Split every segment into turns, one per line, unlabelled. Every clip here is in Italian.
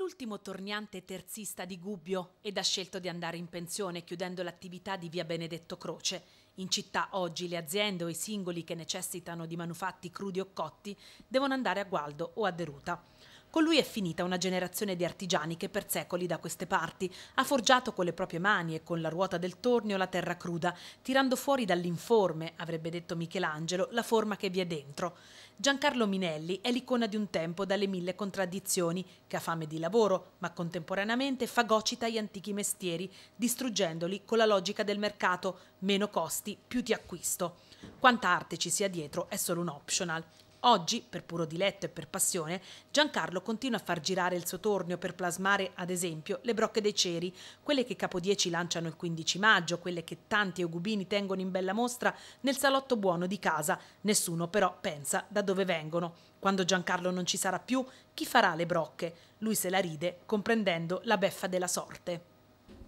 l'ultimo torniante terzista di Gubbio ed ha scelto di andare in pensione chiudendo l'attività di via Benedetto Croce. In città oggi le aziende o i singoli che necessitano di manufatti crudi o cotti devono andare a Gualdo o a Deruta. Con lui è finita una generazione di artigiani che per secoli da queste parti ha forgiato con le proprie mani e con la ruota del tornio la terra cruda, tirando fuori dall'informe, avrebbe detto Michelangelo, la forma che vi è dentro. Giancarlo Minelli è l'icona di un tempo dalle mille contraddizioni, che ha fame di lavoro, ma contemporaneamente fagocita gli antichi mestieri, distruggendoli con la logica del mercato, meno costi, più ti acquisto. Quanta arte ci sia dietro è solo un optional. Oggi, per puro diletto e per passione, Giancarlo continua a far girare il suo tornio per plasmare, ad esempio, le brocche dei ceri, quelle che Capodieci lanciano il 15 maggio, quelle che tanti eugubini tengono in bella mostra nel salotto buono di casa. Nessuno però pensa da dove vengono. Quando Giancarlo non ci sarà più, chi farà le brocche? Lui se la ride, comprendendo la beffa della sorte.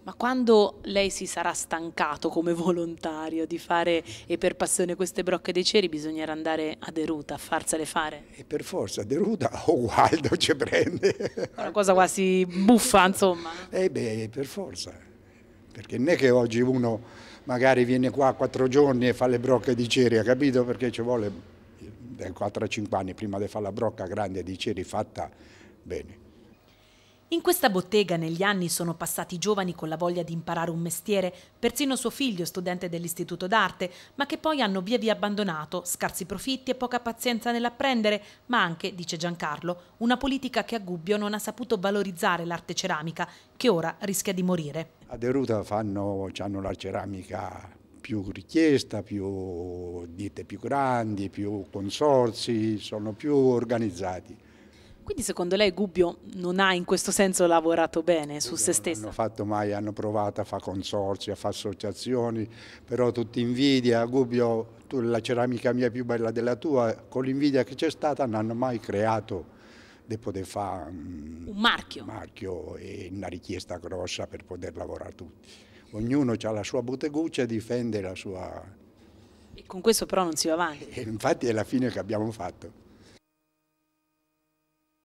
Ma quando lei si sarà stancato come volontario di fare e per passione queste brocche dei ceri, bisognerà andare a Deruta a farsele fare?
E per forza, Deruta o Waldo ci prende.
Una cosa quasi buffa, insomma. Eh beh, per forza.
Perché non è che oggi uno magari viene qua quattro giorni e fa le brocche di ceri, ha capito? Perché ci vuole 4-5 eh, anni prima di fare la brocca grande di ceri fatta bene.
In questa bottega negli anni sono passati giovani con la voglia di imparare un mestiere, persino suo figlio, studente dell'istituto d'arte, ma che poi hanno via via abbandonato, scarsi profitti e poca pazienza nell'apprendere, ma anche, dice Giancarlo, una politica che a Gubbio non ha saputo valorizzare l'arte ceramica, che ora rischia di morire.
A Deruta fanno, hanno la ceramica più richiesta, più ditte più grandi, più consorsi, sono più organizzati
quindi secondo lei Gubbio non ha in questo senso lavorato bene su Gubbio se stesso? Non hanno
fatto mai, hanno provato a fare consorzi, a fare associazioni, però tutti invidia, Gubbio la ceramica mia è più bella della tua, con l'invidia che c'è stata non hanno mai creato di poter fare mm, un, un marchio. e una richiesta grossa per poter lavorare tutti. Ognuno ha la sua botteguccia e difende la sua...
E con questo però non si va avanti.
E infatti è la fine che abbiamo fatto.